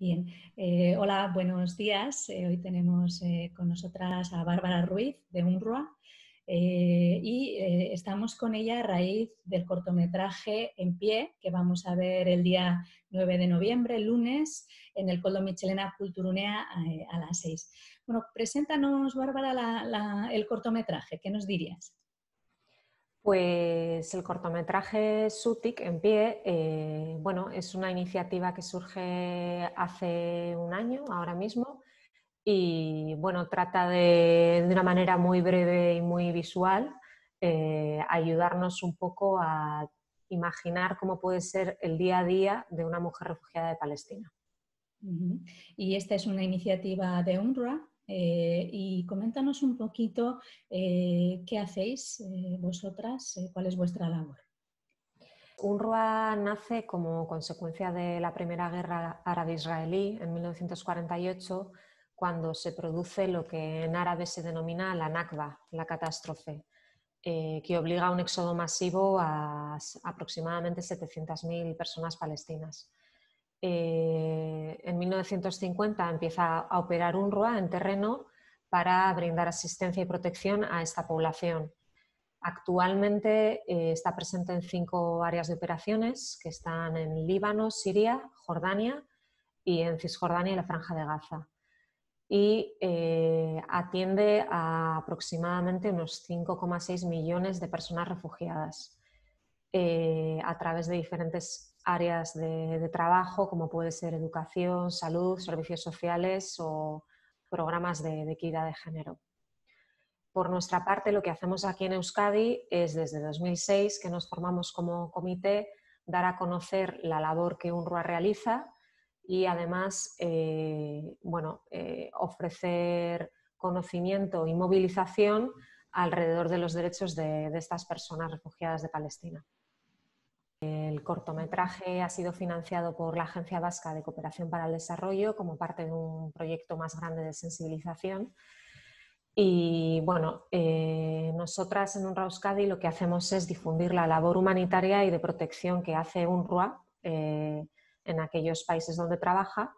Bien, eh, hola, buenos días. Eh, hoy tenemos eh, con nosotras a Bárbara Ruiz de UNRWA y estamos con ella a raíz del cortometraje En Pie que vamos a ver el día 9 de noviembre, lunes, en el Coldo Michelena Culturunea a, a las 6. Bueno, preséntanos, Bárbara, el cortometraje, ¿qué nos dirías? Pues el cortometraje Sutik en pie, eh, bueno, es una iniciativa que surge hace un año, ahora mismo, y bueno, trata de, de una manera muy breve y muy visual eh, ayudarnos un poco a imaginar cómo puede ser el día a día de una mujer refugiada de Palestina. Y esta es una iniciativa de UNRWA. Eh, y coméntanos un poquito eh, qué hacéis eh, vosotras, cuál es vuestra labor. UNRWA nace como consecuencia de la Primera Guerra Árabe-Israelí en 1948, cuando se produce lo que en árabe se denomina la Nakba, la catástrofe, que obliga a un éxodo masivo a aproximadamente 700.000 personas palestinas. Eh, en 1950 empieza a operar UNRWA en terreno para brindar asistencia y protección a esta población. Actualmente eh, está presente en cinco áreas de operaciones que están en Líbano, Siria, Jordania y en Cisjordania y la Franja de Gaza. Y eh, atiende a aproximadamente unos 5,6 millones de personas refugiadas a través de diferentes áreas de, trabajo, como puede ser educación, salud, servicios sociales o programas de, equidad de género. Por nuestra parte, lo que hacemos aquí en Euskadi es desde 2006 que nos formamos como comité dar a conocer la labor que UNRWA realiza y además eh, bueno, eh, ofrecer conocimiento y movilización alrededor de los derechos de estas personas refugiadas de Palestina cortometraje ha sido financiado por la Agencia Vasca de Cooperación para el Desarrollo como parte de un proyecto más grande de sensibilización. Y bueno, eh, nosotras en Unrauscadi lo que hacemos es difundir la labor humanitaria y de protección que hace Unrua eh, en aquellos países donde trabaja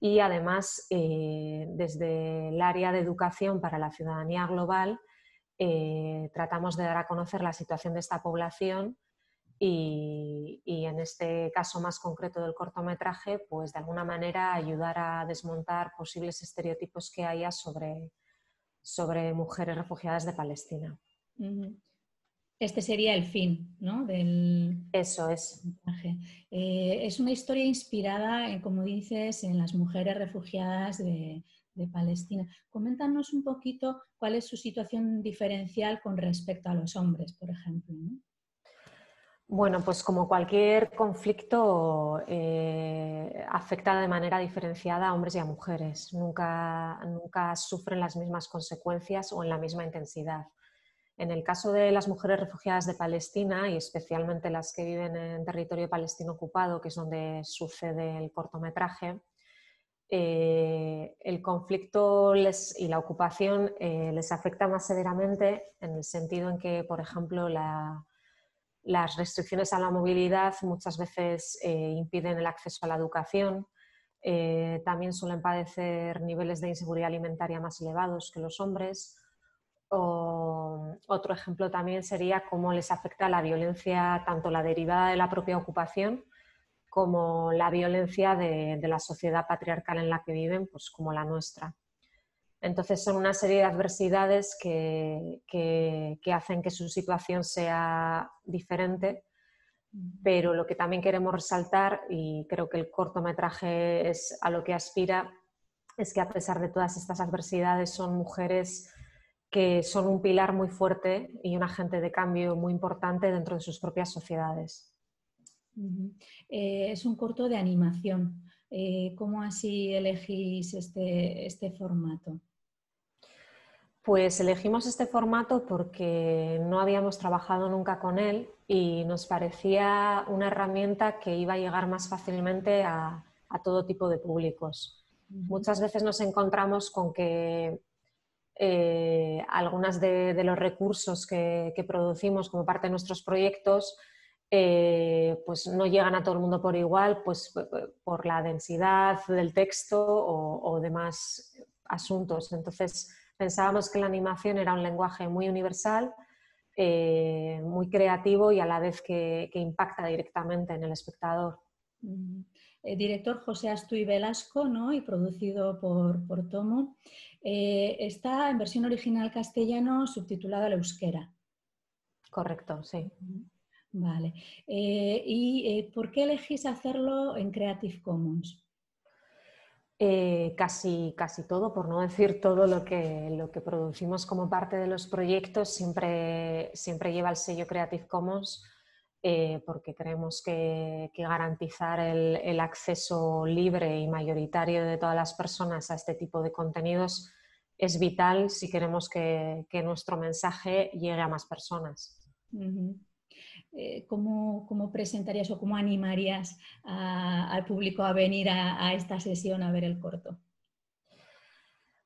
y además eh, desde el área de educación para la ciudadanía global tratamos de dar a conocer la situación de esta población y, en este caso más concreto del cortometraje, pues de alguna manera ayudar a desmontar posibles estereotipos que haya sobre, mujeres refugiadas de Palestina. Este sería el fin, ¿no? Del... Eso es. Eh, es una historia inspirada, en, eh, como dices, en las mujeres refugiadas de, de Palestina. Coméntanos un poquito cuál es su situación diferencial con respecto a los hombres, por ejemplo. Bueno, pues como cualquier conflicto, eh, afecta de manera diferenciada a hombres y a mujeres. Nunca, nunca sufren las mismas consecuencias o en la misma intensidad. En el caso de las mujeres refugiadas de Palestina y especialmente las que viven en territorio palestino ocupado, que es donde sucede el cortometraje, eh, el conflicto y la ocupación eh, les afecta más severamente en el sentido en que, por ejemplo, la, las restricciones a la movilidad muchas veces eh, impiden el acceso a la educación. Eh, también suelen padecer niveles de inseguridad alimentaria más elevados que los hombres. otro ejemplo también sería cómo les afecta la violencia, tanto la derivada de la propia ocupación como la violencia de, de la sociedad patriarcal en la que viven, pues como la nuestra. Entonces son una serie de adversidades que, hacen que su situación sea diferente, pero lo que también queremos resaltar, y creo que el cortometraje es a lo que aspira, es que a pesar de todas estas adversidades son mujeres que son un pilar muy fuerte y un agente de cambio muy importante dentro de sus propias sociedades. Eh, es un corto de animación. Eh, ¿Cómo así elegís este, este formato? Pues elegimos este formato porque no habíamos trabajado nunca con él y nos parecía una herramienta que iba a llegar más fácilmente a, todo tipo de públicos. Muchas veces nos encontramos con que eh, algunas de, los recursos que, producimos como parte de nuestros proyectos eh, pues no llegan a todo el mundo por igual pues, por la densidad del texto o, o demás asuntos. Entonces, Pensábamos que la animación era un lenguaje muy universal, eh, muy creativo y a la vez que, impacta directamente en el espectador. Mm. el eh, director José Astuy Velasco ¿no? y producido por, Tomo. Eh, está en versión original castellano subtitulado la euskera. Correcto, sí. Vale. ¿Y por qué elegís hacerlo en Creative Commons? Eh, casi, casi todo, por no decir todo lo que, lo que producimos como parte de los proyectos, siempre, siempre lleva el sello Creative Commons. Eh, porque creemos que, garantizar el, acceso libre y mayoritario de todas las personas a este tipo de contenidos es vital si queremos que, nuestro mensaje llegue a más personas. Eh, ¿cómo, presentarías o cómo animarías al público a venir a, esta sesión a ver el corto?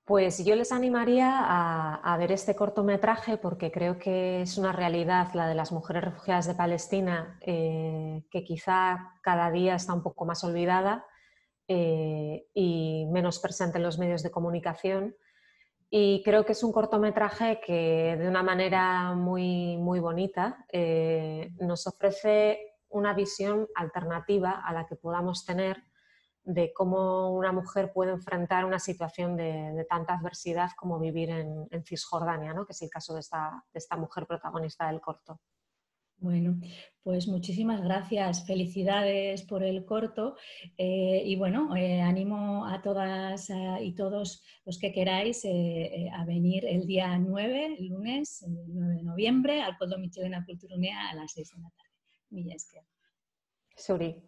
Pues yo les animaría a, ver este cortometraje porque creo que es una realidad la de las mujeres refugiadas de Palestina eh, que quizá cada día está un poco más olvidada eh, y menos presente en los medios de comunicación y creo que es un cortometraje que de una manera muy, muy bonita eh, nos ofrece una visión alternativa a la que podamos tener de cómo una mujer puede enfrentar una situación de, tanta adversidad como vivir en, Cisjordania, ¿no? que es el caso de esta mujer protagonista del corto. Bueno, pues muchísimas gracias, felicidades por el corto eh, y bueno, eh, animo a todas eh, y todos los que queráis a venir el día 9, lunes, el 9 de noviembre, al Coldo Cultura Culturunea a las 6 de la tarde. Milla Suri.